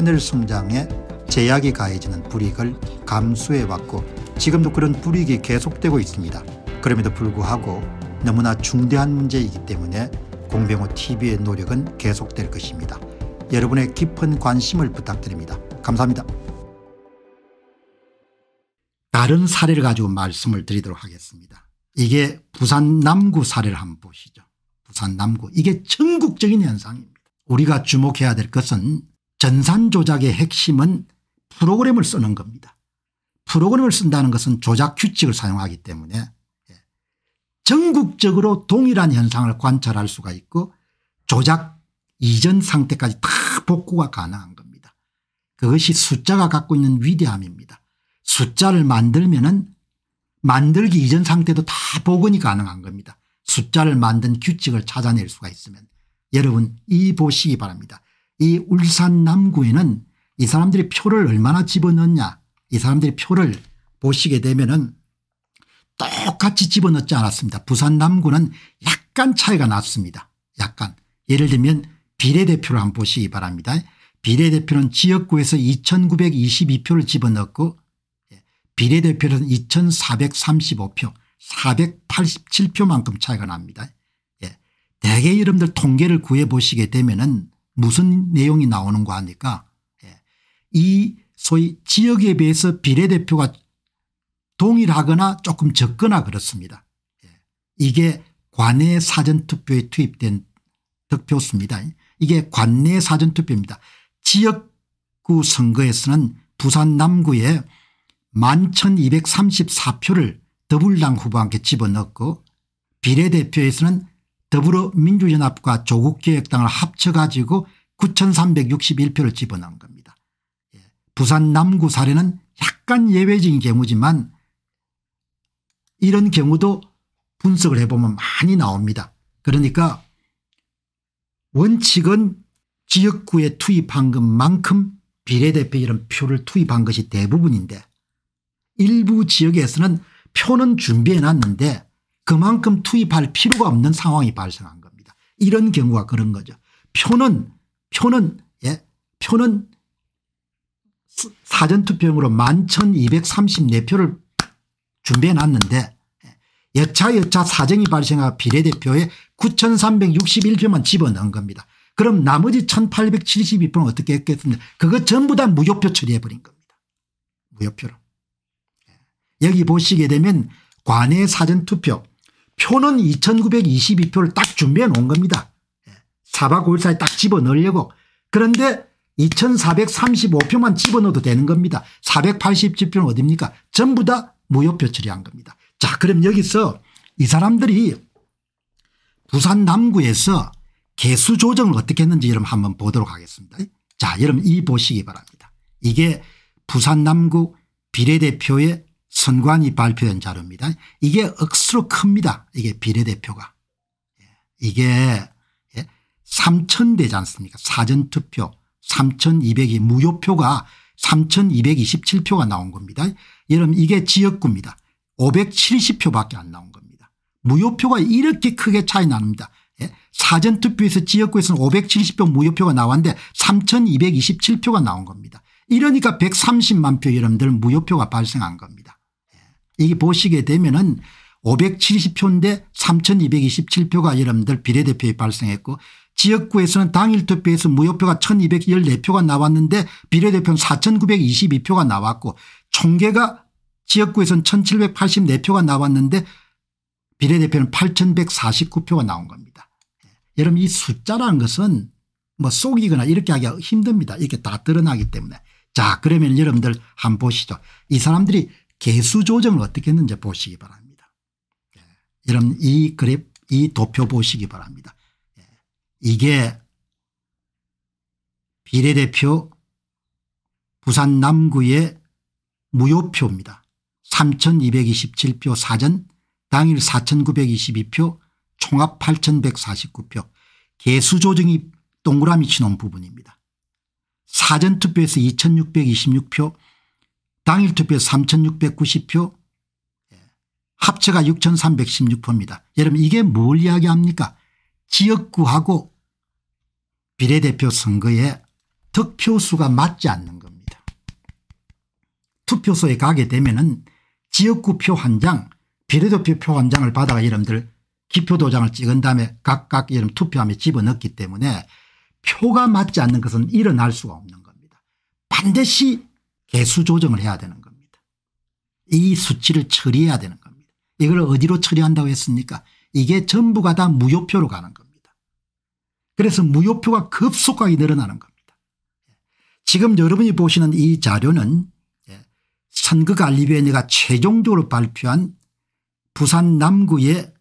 하늘 성장에 제약이 가해지는 불이익을 감수해왔고 지금도 그런 불이익이 계속되고 있습니다. 그럼에도 불구하고 너무나 중대한 문제이기 때문에 공병호 TV의 노력은 계속될 것입니다. 여러분의 깊은 관심을 부탁드립니다. 감사합니다. 다른 사례를 가지고 말씀을 드리도록 하겠습니다. 이게 부산 남구 사례를 한번 보시죠. 부산 남구 이게 전국적인 현상입니다. 우리가 주목해야 될 것은 전산 조작의 핵심은 프로그램을 쓰는 겁니다. 프로그램을 쓴다는 것은 조작 규칙을 사용하기 때문에 예, 전국적으로 동일한 현상을 관찰할 수가 있고 조작 이전 상태까지 다 복구가 가능한 겁니다. 그것이 숫자가 갖고 있는 위대함입니다. 숫자를 만들면 은 만들기 이전 상태도 다 복원이 가능한 겁니다. 숫자를 만든 규칙을 찾아낼 수가 있으면 여러분 이 보시기 바랍니다. 이 울산 남구에는 이 사람들이 표를 얼마나 집어넣냐 이 사람들이 표를 보시게 되면은 똑같이 집어넣지 않았습니다. 부산 남구는 약간 차이가 났습니다. 약간 예를 들면 비례대표를 한번 보시기 바랍니다. 비례대표는 지역구에서 2922표를 집어넣고 예, 비례대표는 2435표 487표만큼 차이가 납니다. 예. 대개 여러분들 통계를 구해보시게 되면 은 무슨 내용이 나오는가 하니까 예, 이 소위 지역에 비해서 비례대표가 동일하거나 조금 적거나 그렇습니다. 예, 이게 관내 사전투표에 투입된 득표수입니다. 이게 관내 사전투표입니다. 지역구 선거에서는 부산 남구에 11,234표를 더불당 후보한테 집어넣고 비례대표에서는 더불어민주연합과 조국개획당을 합쳐가지고 9361표를 집어넣은 겁니다. 예, 부산 남구 사례는 약간 예외적인 경우지만 이런 경우도 분석을 해보면 많이 나옵니다. 그러니까 원칙은 지역구에 투입한 것만큼 비례대표 이런 표를 투입한 것이 대부분인데 일부 지역에서는 표는 준비해놨는데 그만큼 투입할 필요가 없는 상황이 발생한 겁니다. 이런 경우가 그런 거죠. 표는 표는 예 표는 사전투표용으로 11,234표를 준비해 놨는데 예, 여차여차 사정이 발생한 비례대표에 9,361표만 집어넣은 겁니다. 그럼 나머지 1,872표는 어떻게 했겠습니까 그거 전부 다 무효표 처리해버린 겁니다. 무효표로. 예. 여기 보시게 되면 관외 사전투표 표는 2922표를 딱 준비해 놓은 겁니다. 4박5일사에딱 예. 집어넣으려고. 그런데 2435표만 집어넣어도 되는 겁니다. 487표는 어딥니까 전부 다 무효표 처리한 겁니다. 자 그럼 여기서 이 사람들이 부산 남구에서 개수 조정을 어떻게 했는지 여러분 한번 보도록 하겠습니다. 자 여러분 이 보시기 바랍니다. 이게 부산 남구 비례대표의 선관위 발표된 자료입니다. 이게 억수로 큽니다. 이게 비례대표가. 예, 이게 3천 예, 대지 않습니까 사전투표 3200이 무효표가 3227표가 나온 겁니다. 여러분 이게 지역구입니다. 570표밖에 안 나온 겁니다. 무효표가 이렇게 크게 차이 나옵니다 예, 사전투표에서 지역구에서는 570표 무효표가 나왔는데 3227표가 나온 겁니다. 이러니까 130만 표 여러분들 무효표가 발생한 겁니다. 이게 보시게 되면은 570표인데 3227표가 여러분들 비례대표에 발생했고 지역구에서는 당일 투표에서 무효표가 1214표가 나왔는데 비례대표는 4922표가 나왔고 총계가 지역구에서는 1784표가 나왔는데 비례대표는 8149표가 나온 겁니다. 예. 여러분 이 숫자라는 것은 뭐 속이거나 이렇게 하기가 힘듭니다. 이렇게 다 드러나기 때문에. 자 그러면 여러분들 한번 보시죠. 이 사람들이 개수 조정을 어떻게 했는지 보시기 바랍니다. 예. 여러이그래이 도표 보시기 바랍니다. 예. 이게 비례대표 부산 남구의 무효표입니다. 3227표 사전 당일 4922표 총합 8149표 개수 조정이 동그라미 치놓은 부분입니다. 사전투표에서 2626표 당일 투표 3690표 예, 합체가 6316표입니다. 여러분 이게 뭘 이야기합니까 지역구하고 비례대표 선거에 득표수가 맞지 않는 겁니다. 투표소에 가게 되면 은 지역구 표 한장 비례대표 표 한 장을 받아가 여러분들 기표도장을 찍은 다음에 각각 여러분 투표함에 집어넣기 때문에 표가 맞지 않는 것은 일어날 수가 없는 겁니다. 반드시 개수 조정을 해야 되는 겁니다. 이 수치를 처리해야 되는 겁니다. 이걸 어디로 처리한다고 했습니까 이게 전부가 다 무효표로 가는 겁니다. 그래서 무효표가 급속하게 늘어나는 겁니다. 지금 여러분이 보시는 이 자료는 예, 선거관리위원회가 최종적으로 발표한 부산 남구의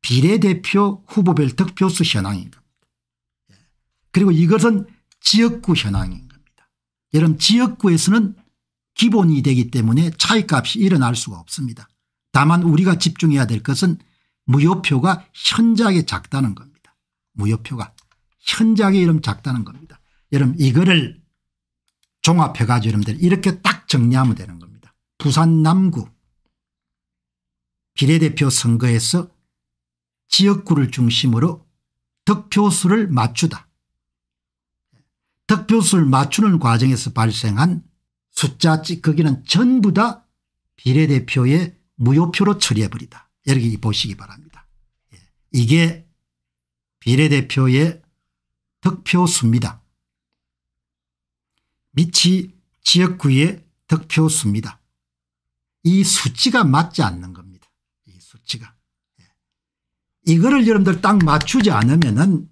비례대표 후보별 득표수 현황인 겁니다. 예, 그리고 이것은 지역구 현황입니다 여러분 지역구에서는 기본이 되기 때문에 차이값이 일어날 수가 없습니다. 다만 우리가 집중해야 될 것은 무효표가 현저하게 작다는 겁니다. 무효표가 현저하게 이름 작다는 겁니다. 여러분 이거를 종합해 가지고 여러분들 이렇게 딱 정리하면 되는 겁니다. 부산 남구 비례대표 선거에서 지역구를 중심으로 득표수를 맞추다. 득표수를 맞추는 과정에서 발생한 숫자 찌꺼기는 전부 다 비례대표의 무효표로 처리해버리다. 여기 보시기 바랍니다. 예. 이게 비례대표의 득표수입니다. 미치 지역구의 득표수입니다. 이 수치가 맞지 않는 겁니다. 이 수치가. 예. 이거를 여러분들 딱 맞추지 않으면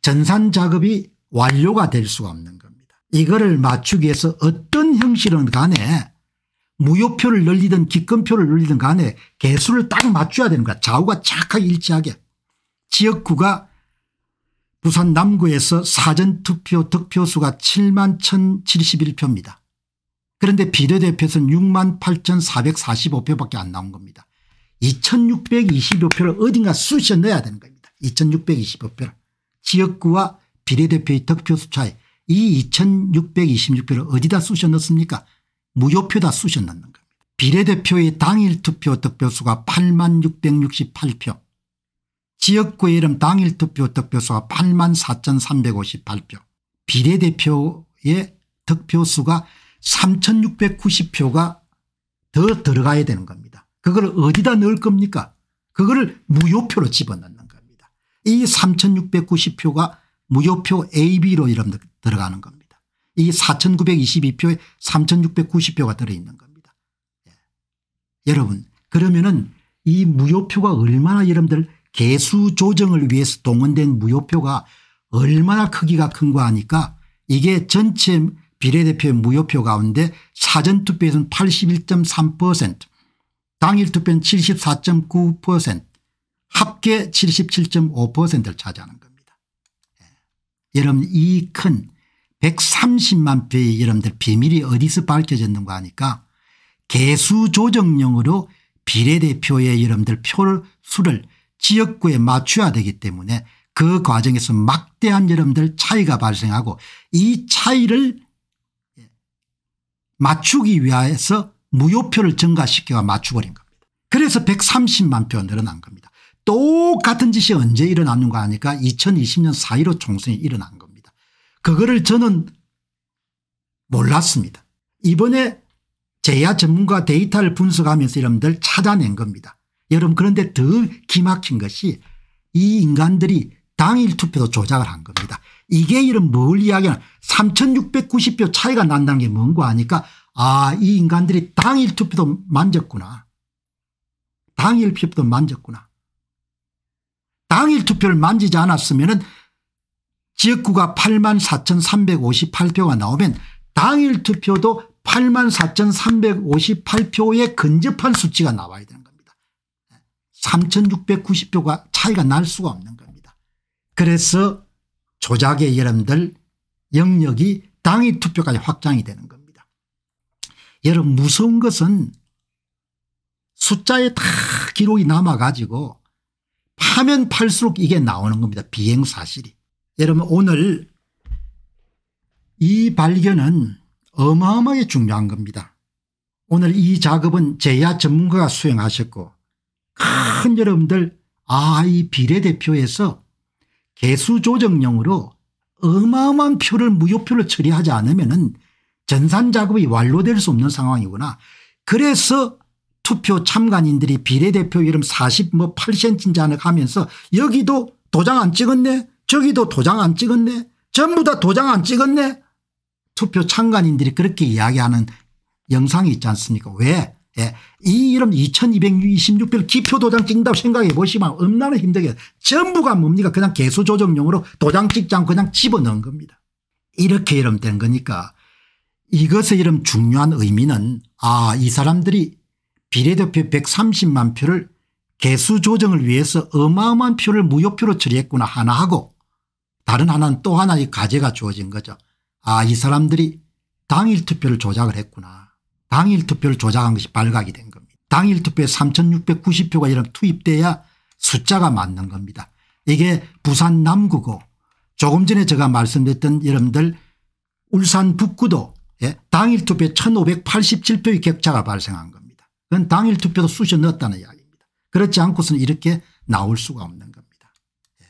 전산 작업이 완료가 될 수가 없는 겁니다. 이거를 맞추기 위해서 어떤 형식은 간에 무효표를 늘리든 기권표를 늘리든 간에 개수를 딱 맞춰야 되는 거야. 좌우가 착하게 일치하게. 지역구가 부산 남구에서 사전투표 득표수가 7만 1071표입니다. 그런데 비례대표수는 6만 8445표밖에 안 나온 겁니다. 2625표를 어딘가 쑤셔 넣어야 되는 겁니다. 2625표를. 지역구와 비례대표의 득표수 차이 이 2626표를 어디다 쑤셔 넣습니까 무효표다 쑤셔 넣는 겁니다. 비례대표의 당일 투표 득표수가 8만 668표 지역구의 이름 당일 투표 득표수가 8만 4358표 비례대표의 득표수가 3690표가 더 들어가야 되는 겁니다. 그걸 어디다 넣을 겁니까 그거 무효표로 집어넣는 겁니다. 이 3690표가 무효표 AB로 이름 들어가는 겁니다. 이 4922표에 3690표가 들어있는 겁니다. 예. 여러분 그러면은 이 무효표가 얼마나 여러분들 개수 조정을 위해서 동원된 무효표가 얼마나 크기가 큰가 하니까 이게 전체 비례대표의 무효표 가운데 사전투표에서는 81.3% 당일투표는 74.9% 합계 77.5%를 차지하는 겁니다. 여러분 이 큰 130만 표의 여러분들 비밀이 어디서 밝혀졌는가 하니까 개수 조정령으로 비례대표의 여러분들 표를 수를 지역구에 맞춰야 되기 때문에 그 과정에서 막대한 여러분들 차이가 발생하고 이 차이를 맞추기 위해서 무효표를 증가시켜 맞춰버린 겁니다. 그래서 130만 표 늘어난 겁니다. 똑같은 짓이 언제 일어났는가 하니까 2020년 4.15 총선이 일어난 겁니다. 그거를 저는 몰랐습니다. 이번에 제야 전문가 데이터를 분석하면서 여러분들 찾아낸 겁니다. 여러분 그런데 더 기막힌 것이 이 인간들이 당일 투표도 조작을 한 겁니다. 이게 이런 뭘 이야기하냐 3690표 차이가 난다는 게 뭔가 하니까 아이 인간들이 당일 투표도 만졌구나. 당일 투표도 만졌구나. 당일 투표를 만지지 않았으면 지역구가 8만 4,358표가 나오면 당일 투표도 8만 4,358표에 근접한 수치가 나와야 되는 겁니다. 3,690표가 차이가 날 수가 없는 겁니다. 그래서 조작의 여러분들 영역이 당일 투표까지 확장이 되는 겁니다. 여러분 무서운 것은 숫자에 다 기록이 남아가지고 파면 팔수록 이게 나오는 겁니다. 비행사실이. 여러분 오늘 이 발견은 어마어마하게 중요한 겁니다. 오늘 이 작업은 제야 전문가가 수행하셨고 큰 여러분들 아이 비례대표에서 개수 조정용으로 어마어마한 표를 무효표로 처리하지 않으면 전산 작업이 완료될 수 없는 상황이구나. 그래서 투표 참관인들이 비례대표 이름 40 뭐 8cm인지 는 하면서 여기도 도장 안 찍었네 저기도 도장 안 찍었네 전부 다 도장 안 찍었네 투표 참관인들이 그렇게 이야기하는 영상이 있지 않습니까 왜? 예. 이 이름 2226표 를 기표 도장 찍는다고 생각해 보시면 얼마나 힘들게 전부가 뭡니까 그냥 개수 조정용으로 도장 찍지 않고 그냥 집어넣은 겁니다. 이렇게 이름 된 거니까 이것의 이름 중요한 의미는 아 이 사람들이 비례대표 130만 표를 개수 조정을 위해서 어마어마한 표를 무효표로 처리했구나 하나 하고 다른 하나는 또 하나의 과제가 주어진 거죠. 아 이 사람들이 당일 투표를 조작을 했구나. 당일 투표를 조작한 것이 발각이 된 겁니다. 당일 투표에 3690표가 이런 투입돼야 숫자가 맞는 겁니다. 이게 부산 남구고 조금 전에 제가 말씀드렸던 여러분들 울산 북구도 예, 당일 투표에 1587표의 격차가 발생한 겁니다. 그건 당일 투표도 쑤셔 넣었다는 이야기입니다. 그렇지 않고서는 이렇게 나올 수가 없는 겁니다. 예.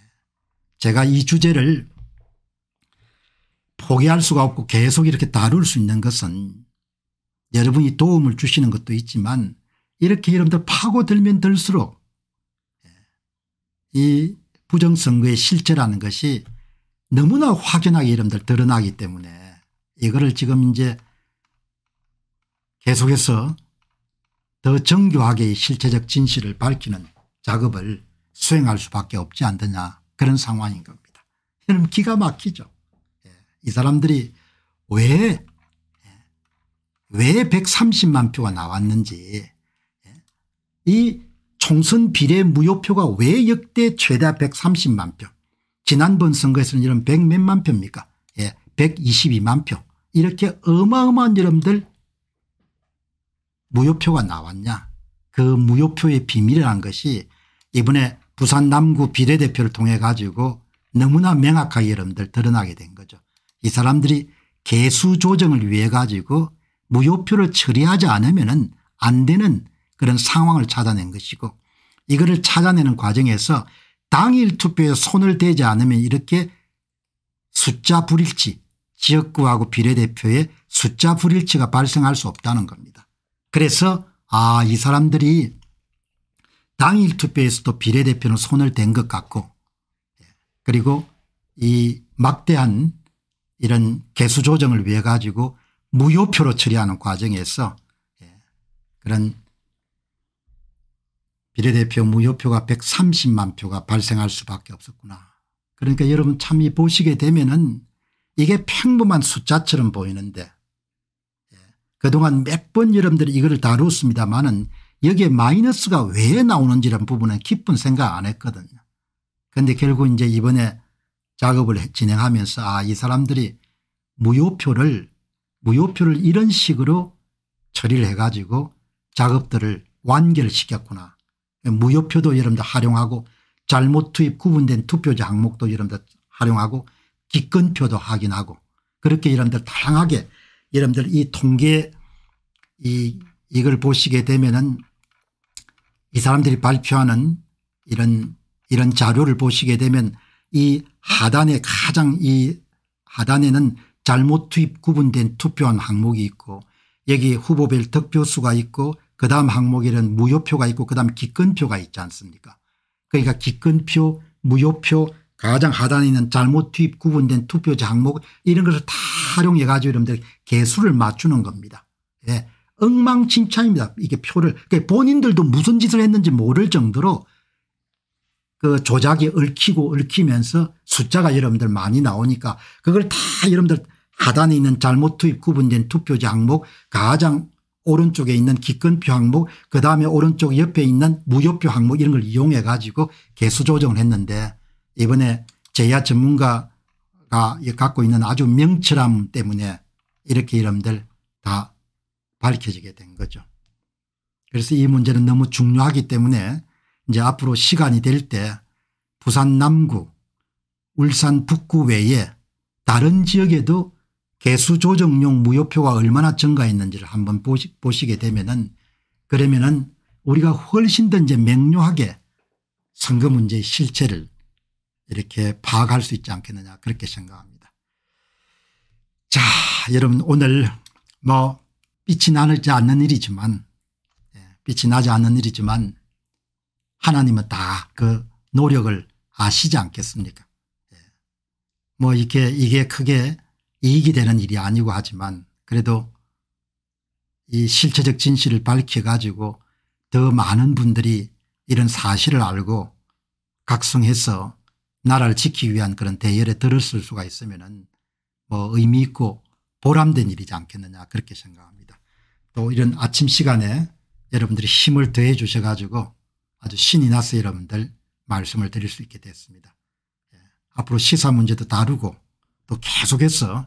제가 이 주제를 포기할 수가 없고 계속 이렇게 다룰 수 있는 것은 여러분이 도움을 주시는 것도 있지만 이렇게 여러분들 파고들면 들수록 예. 이 부정선거의 실체라는 것이 너무나 확연하게 여러분들 드러나기 때문에 이거를 지금 이제 계속해서 더 정교하게 실체적 진실을 밝히는 작업을 수행할 수밖에 없지 않느냐 그런 상황인 겁니다. 여러 기가 막히죠. 예, 이 사람들이 왜, 예, 왜 130만 표가 나왔는지 예, 이 총선 비례 무효표가 왜 역대 최다 130만 표 지난번 선거에서는 이런 100몇만 표입니까 예, 122만 표 이렇게 어마어마한 여러분들 무효표가 나왔냐 그 무효표의 비밀이라는 것이 이번에 부산 남구 비례대표를 통해 가지고 너무나 명확하게 여러분들 드러나게 된 거죠. 이 사람들이 개수 조정을 위해 가지고 무효표를 처리하지 않으면 안 되는 그런 상황을 찾아낸 것이고 이거를 찾아내는 과정에서 당일 투표에 손을 대지 않으면 이렇게 숫자 불일치 지역구하고 비례대표의 숫자 불일치가 발생할 수 없다는 겁니다. 그래서 아 이 사람들이 당일 투표에서도 비례대표는 손을 댄 것 같고 예, 그리고 이 막대한 이런 개수 조정을 위해 가지고 무효표로 처리하는 과정에서 예, 그런 비례대표 무효표가 130만 표가 발생할 수밖에 없었구나. 그러니까 여러분 참이 보시게 되면은 이게 평범한 숫자처럼 보이는데 그동안 몇 번 여러분들이 이거를 다루었습니다마는 여기에 마이너스가 왜 나오는지란 부분은 깊은 생각 안 했거든요. 그데 결국 이제 이번에 작업을 진행하면서 아이 사람들이 무효표를 무효표를 이런 식으로 처리를 해가지고 작업들을 완결시켰구나. 무효표도 여러분들 활용하고 잘못 투입 구분된 투표자 항목도 여러분들 활용하고 기권표도 확인하고 그렇게 여러분들 다양하게 여러분들 이 통계 이 이걸 보시게 되면은 이 사람들이 발표하는 이런 이런 자료를 보시게 되면 이 하단에 가장 이 하단에는 잘못 투입 구분된 투표한 항목이 있고 여기 후보별 득표수가 있고 그다음 항목에는 무효표가 있고 그다음 기권표가 있지 않습니까 그러니까 기권표 무효표 가장 하단에 있는 잘못 투입 구분된 투표 장목 이런 것을 다 활용해 가지고 여러분들 개수를 맞추는 겁니다. 예. 엉망진창입니다. 이게 표를 그러니까 본인들도 무슨 짓을 했는지 모를 정도로 그 조작이 얽히고 얽히면서 숫자가 여러분들 많이 나오니까 그걸 다 여러분들 하단에 있는 잘못 투입 구분된 투표 장목 가장 오른쪽에 있는 기권표 항목 그다음에 오른쪽 옆에 있는 무효표 항목 이런 걸 이용해 가지고 개수 조정을 했는데 이번에 제야 전문가가 갖고 있는 아주 명철함 때문에 이렇게 이름들 다 밝혀지게 된 거죠. 그래서 이 문제는 너무 중요하기 때문에 이제 앞으로 시간이 될 때 부산 남구 울산 북구 외에 다른 지역에도 개수 조정용 무효표가 얼마나 증가했는지를 한번 보시, 게 되면은 그러면은 우리가 훨씬 더 이제 명료하게 선거 문제의 실체를 이렇게 파악할 수 있지 않겠느냐 그렇게 생각합니다. 자 여러분 오늘 뭐 빛이 나지 않는 일이지만 예, 빛이 나지 않는 일이지만 하나님은 다 그 노력을 아시지 않겠습니까 예. 뭐 이렇게 이게 크게 이익이 되는 일이 아니고 하지만 그래도 이 실체적 진실을 밝혀가지고 더 많은 분들이 이런 사실을 알고 각성해서 나라를 지키기 위한 그런 대열에 들었을 수가 있으면 뭐 의미 있고 보람된 일이지 않겠느냐 그렇게 생각합니다. 또 이런 아침 시간에 여러분들이 힘을 더해 주셔 가지고 아주 신이 나서 여러분들 말씀을 드릴 수 있게 됐습니다. 예. 앞으로 시사 문제도 다루고 또 계속해서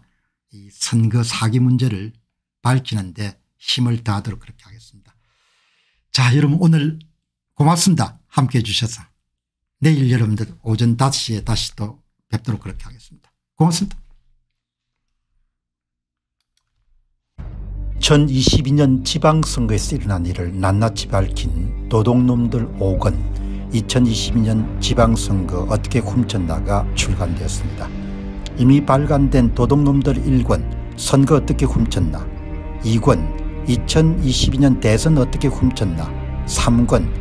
이 선거 사기 문제를 밝히는데 힘을 다하도록 그렇게 하겠습니다. 자 여러분 오늘 고맙습니다. 함께해 주셔서. 내일 여러분들 오전 5시에 다시 또 뵙도록 그렇게 하겠습니다. 고맙습니다. 2022년 지방선거에서 일어난 일을 낱낱이 밝힌 도둑놈들 5권 2022년 지방선거 어떻게 훔쳤나가 출간되었습니다. 이미 발간된 도둑놈들 1권 선거 어떻게 훔쳤나 2권 2022년 대선 어떻게 훔쳤나 3권